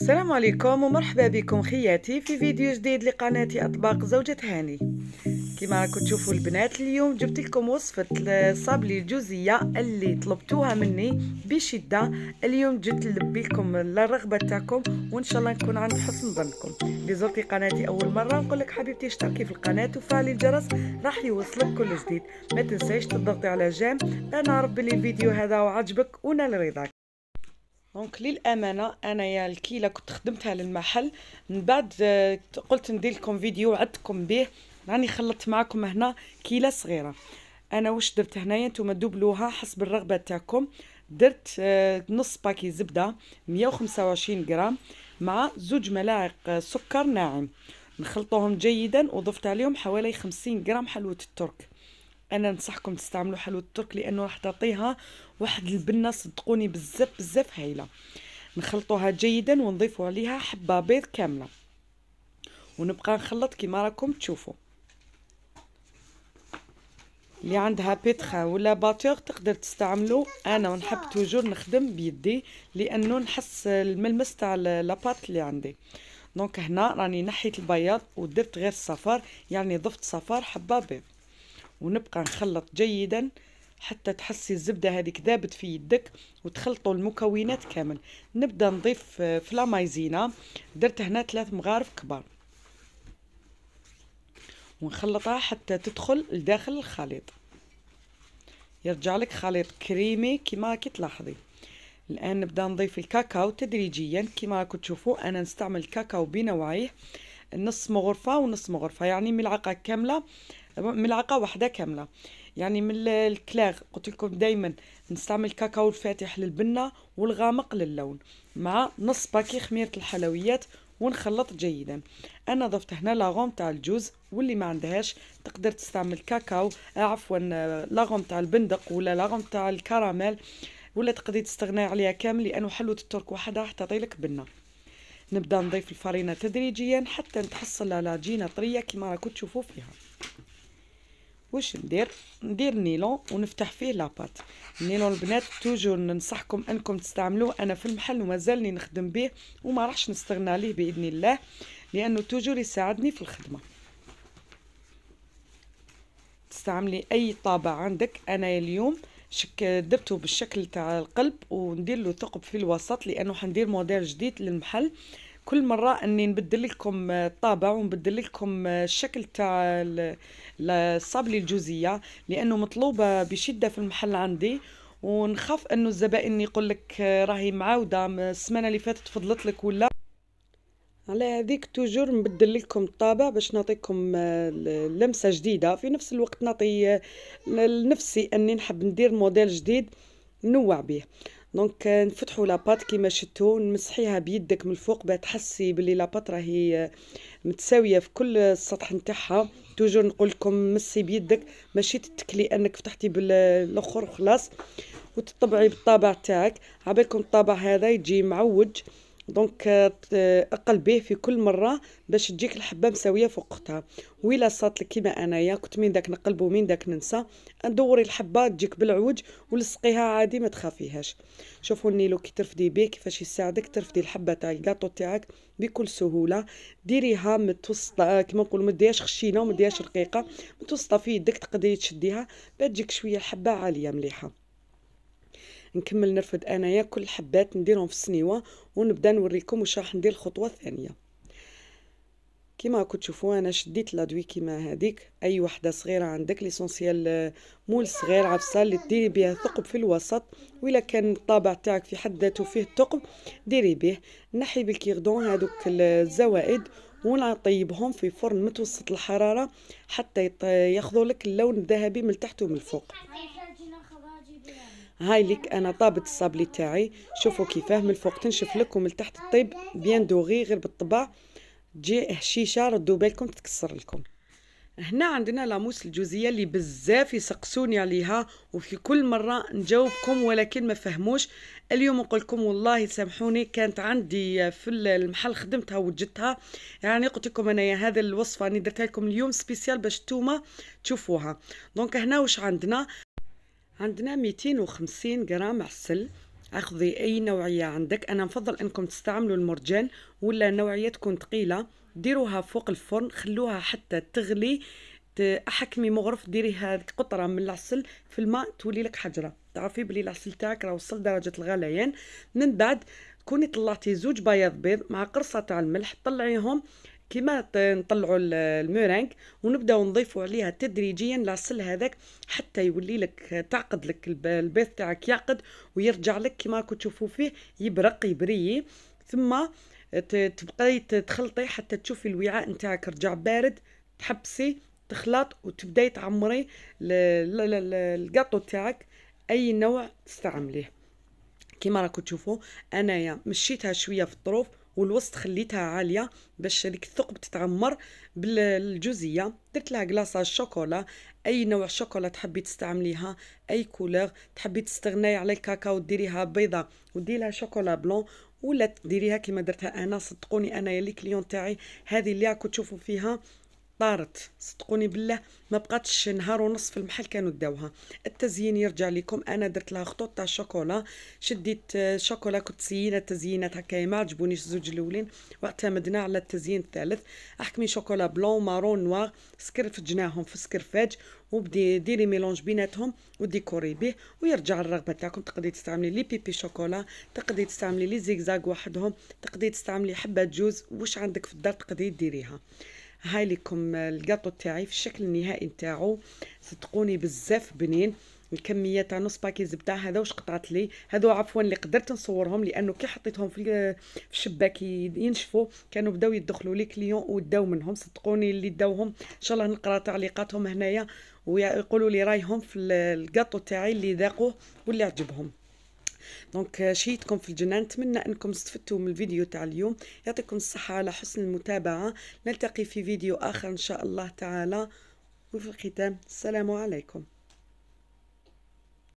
السلام عليكم ومرحبا بكم خياتي في فيديو جديد لقناة أطباق زوجة هاني كما راكم تشوفوا البنات اليوم جبت لكم وصفة الصابلي الجوزية اللي طلبتوها مني بشدة اليوم جبت نلبي لكم الرغبة تاعكم وإن شاء الله نكون عند حسن ظنكم اللي زرتي قناتي أول مرة نقول لك حبيبتي اشتركي في القناة وفعلي الجرس راح يوصلك كل جديد ما تنسيش تضغطي على جيم أنا بلي الفيديو هذا وعجبك ونال رضاك دونك للامانه انايا الكيله كنت خدمتها للمحل من بعد آه، قلت ندير لكم فيديو وعدتكم به راني خلطت معكم هنا كيله صغيره انا واش درت هنايا نتوما دوبلوها حسب الرغبه تاعكم درت آه، نص باكي زبده 125 غرام مع زوج ملاعق آه، سكر ناعم نخلطوهم جيدا وضفت عليهم حوالي 50 غرام حلوه الترك انا ننصحكم تستعملوا حلوى الترك لانه راح تعطيها واحد البنه صدقوني بزاف بزاف هايله نخلطوها جيدا ونضيفوا عليها حبه بيض كامله ونبقى نخلط كما راكم تشوفوا اللي عندها بيتخا ولا باتور تقدر تستعملو انا ونحب توجور نخدم بيدي لانه نحس الملمس تاع لاباط اللي عندي دونك هنا راني نحيت البياض ودرت غير الصفار يعني ضفت صفار حبه بيض ونبقى نخلط جيدا حتى تحسي الزبدة هذه ذابت في يدك وتخلطوا المكونات كامل نبدأ نضيف آه، في درت هنا ثلاث مغارف كبار ونخلطها حتى تدخل لداخل الخليط يرجع لك خليط كريمي كما كي تلاحظي الان نبدا نضيف الكاكاو تدريجيا كما راكم تشوفوا انا نستعمل الكاكاو بنوعيه نص مغرفة ونص مغرفة يعني ملعقة كاملة ملعقة واحدة كاملة يعني من الكلاغ قلت لكم دائما نستعمل كاكاو الفاتح للبنة والغامق للون مع نص باكي خميرة الحلويات ونخلط جيدا انا ضفت هنا لاغوم تاع الجوز واللي ما عندهاش تقدر تستعمل كاكاو آه، عفوا آه، لاغوم تاع البندق ولا لاغوم تاع الكراميل ولا تقدري تستغني عليها كامل لانه حلوه الترك وحدها راح تعطيلك بنه نبدا نضيف الفرينه تدريجيا حتى نتحصل على عجينه طريه كما راكم تشوفوا فيها واش ندير ندير نيلون ونفتح فيه لاباط النيلون البنات توجور ننصحكم انكم تستعملوه انا في المحل ومازالني نخدم به وما راحش نستغنى عليه باذن الله لانه توجور يساعدني في الخدمه تستعملي اي طابع عندك انا اليوم شك درتو بالشكل تاع القلب وندير له ثقب في الوسط لانه حندير موديل جديد للمحل كل مرة اني نبدل لكم الطابع ونبدل لكم الشكل تاع الصابلي الجوزية لانه مطلوبة بشدة في المحل عندي ونخاف انه الزبائن يقول لك راهي معاوده السمانه اللي فاتت فضلت لك ولا على هذيك توجور نبدل لكم الطابع باش نعطيكم آه، لمسه جديده في نفس الوقت نعطي آه، لنفسي اني نحب ندير موديل جديد نوع به دونك آه، نفتحوا لاباط كيما شتو نمسحيها بيدك من الفوق باه تحسي بلي لاباط راهي متساويه في كل السطح نتاعها توجور نقول لكم مسي بيدك ماشي تتكلي انك فتحتي بالاخر وخلاص وتطبعي بالطابع تاعك عبالكم الطابع هذا يجي معوج دونك آه، اقل به في كل مره باش تجيك الحبه مساويه فوق اختها ويلا صات لك كيما انايا كنت من داك نقلب ومن داك ننسى ندوري الحبه تجيك بالعوج ولصقيها عادي ما تخافيهاش شوفوا النيلو كي ترفدي به كيفاش يساعدك ترفدي الحبه تاع الكاطو تاعك بكل سهوله ديريها متوسطه كيما نقولوا ما ديهاش خشينه وما ديهاش رقيقه متوسطه في يدك تقدري تشديها باش تجيك شويه الحبه عاليه مليحه نكمل نرفد انايا كل حبات نديرهم في السنيوه ونبدا نوريكم واش راح ندير الخطوه الثانيه كيما راكم تشوفوا انا شديت لادوي كيما هذيك اي وحده صغيره عندك ليسونسييل مول صغير عفسه اللي ديري بها ثقب في الوسط ولا كان الطابع تاعك في حد ذاته فيه ثقب ديري به نحي بالكيردون هذوك الزوائد ونطيبهم في فرن متوسط الحراره حتى ياخذوا لك اللون الذهبي من تحت ومن الفوق هاي ليك انا طابت الصابلي تاعي شوفوا كيفاه من الفوق تنشف لك ومن تحت الطيب بيان دوغي غير بالطبع تجي هشيشه ردوا بالكم تتكسر لكم هنا عندنا لاموس الجوزية اللي بزاف يسقسوني عليها وفي كل مرة نجاوبكم ولكن ما فهموش اليوم نقول لكم والله سامحوني كانت عندي في المحل خدمتها وجدتها يعني قلت لكم انايا هذه الوصفة راني درتها لكم اليوم سبيسيال باش نتوما تشوفوها دونك هنا واش عندنا عندنا 250 غرام عسل اخذي اي نوعيه عندك انا نفضل انكم تستعملوا المرجان ولا نوعيه تكون ثقيله ديروها فوق الفرن خلوها حتى تغلي احكمي مغرف ديري هذه قطره من العسل في الماء تولي لك حجره تعرفي بلي العسل تاعك راه وصل درجه الغليان من بعد كوني طلعتي زوج بياض بيض مع قرصه تاع الملح طلعيهم كيما نطلعوا المورانك ونبداو نضيفوا عليها تدريجيا العسل هذاك حتى يولي لك تعقد لك البيض تاعك يعقد ويرجع لك كيما راكم تشوفوا فيه يبرق يبري ثم تبقاي تخلطي حتى تشوفي الوعاء نتاعك رجع بارد تحبسي تخلط وتبداي تعمري القاطو تاعك اي نوع تستعمليه كيما راكم تشوفوا انايا مشيتها شويه في الطروف والوسط خليتها عاليه باش ديك الثقب تتعمر بالجوزيه درت لها كلاصه شوكولا اي نوع شوكولا تحبي تستعمليها اي كولور تحبي تستغناي على الكاكاو ديريها بيضه وديريها شوكولا بلون ولا ديريها كيما درتها انا صدقوني انايا لي كليون تاعي هذه اللي راكم تشوفوا فيها طارت صدقوني بالله ما بقاتش نهار ونص في المحل كانوا داوها التزيين يرجع لكم انا درت لها خطوط تاع شوكولا شديت آه، شوكولا كنت سينه تزيينات هكايا ما عجبونيش الزوج الاولين واعتمدنا على التزيين الثالث احكمي شوكولا بلون مارون نوار سكرفجناهم في سكرفاج وبدي ديري ميلونج بيناتهم وديكوري به ويرجع الرغبه تاعكم تقدري تستعملي لي بيبي شوكولا تقدري تستعملي لي زيكزاغ وحدهم تقدري تستعملي حبه جوز واش عندك في الدار تقدري ديريها هاي لكم القطو تاعي في الشكل النهائي نتاعو صدقوني بزاف بنين الكميه تاع نص باكي بتاع هذا واش قطعت لي هذو عفوا اللي قدرت نصورهم لانه كي حطيتهم في الشباك ينشفوا كانوا بداو يدخلوا لي كليون وداو منهم صدقوني اللي داوهم ان شاء الله نقرا تعليقاتهم هنايا ويقولوا لي رايهم في الكاطو تاعي اللي ذاقوه واللي عجبهم دونك euh, شيتكم في الجنان نتمنى انكم استفدتوا من الفيديو تاع اليوم يعطيكم الصحة على حسن المتابعة نلتقي في فيديو اخر ان شاء الله تعالى وفي الختام السلام عليكم